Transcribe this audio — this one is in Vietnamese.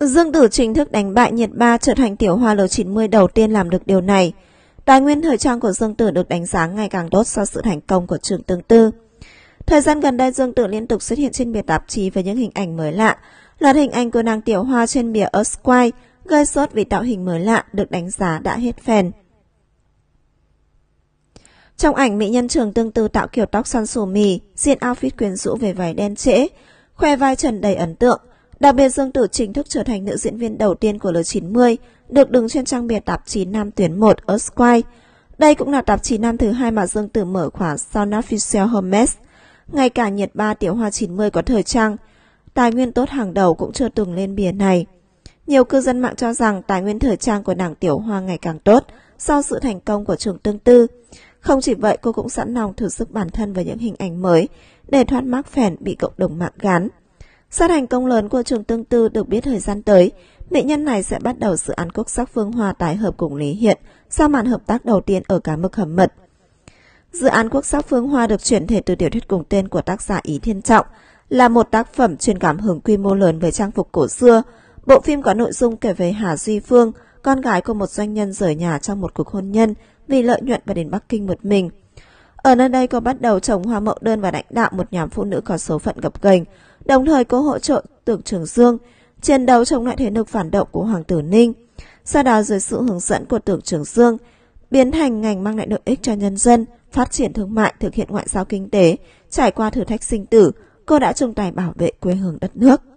Dương Tử chính thức đánh bại nhiệt ba trở thành tiểu hoa L90 đầu tiên làm được điều này. Tài nguyên thời trang của Dương Tử được đánh giá ngày càng tốt sau sự thành công của trường tương tư. Thời gian gần đây Dương Tử liên tục xuất hiện trên bìa tạp chí với những hình ảnh mới lạ. Loạt hình ảnh của nàng tiểu hoa trên bìa Esquire gây sốt vì tạo hình mới lạ được đánh giá đã hết phèn. Trong ảnh mỹ nhân trường tương tư tạo kiểu tóc xoăn xù mì, diện outfit quyến rũ về vải đen trễ, khoe vai trần đầy ấn tượng – Đặc biệt Dương Tử chính thức trở thành nữ diễn viên đầu tiên của L90, được đứng trên trang bìa tạp chí Nam tuyển 1 Esquire. Đây cũng là tạp chí năm thứ hai mà Dương Tử mở khóa sau Nafisel Hermes. Ngay cả nhiệt ba tiểu hoa 90 có thời trang, tài nguyên tốt hàng đầu cũng chưa từng lên bìa này. Nhiều cư dân mạng cho rằng tài nguyên thời trang của nàng tiểu hoa ngày càng tốt sau sự thành công của trường tương tư. Không chỉ vậy, cô cũng sẵn lòng thử sức bản thân với những hình ảnh mới để thoát mắc phèn bị cộng đồng mạng gán. Sát hành công lớn của trường tương tư được biết thời gian tới, nghệ nhân này sẽ bắt đầu dự án quốc sắc phương hoa tái hợp cùng Lý Hiện sau màn hợp tác đầu tiên ở cả mức hầm mật. Dự án quốc sắc phương hoa được chuyển thể từ tiểu thuyết cùng tên của tác giả Ý Thiên Trọng, là một tác phẩm truyền cảm hứng quy mô lớn với trang phục cổ xưa. Bộ phim có nội dung kể về Hà Duy Phương, con gái của một doanh nhân rời nhà trong một cuộc hôn nhân vì lợi nhuận và đến Bắc Kinh một mình. Ở nơi đây cô bắt đầu trồng hoa mậu đơn và lãnh đạo một nhà phụ nữ có số phận gập ghềnh, đồng thời có hỗ trợ tưởng Trường Dương chiến đấu chống lại thế lực phản động của Hoàng tử Ninh. Sau đó dưới sự hướng dẫn của tưởng Trường Dương, biến thành ngành mang lại lợi ích cho nhân dân, phát triển thương mại, thực hiện ngoại giao kinh tế, trải qua thử thách sinh tử, cô đã chung tay bảo vệ quê hương đất nước.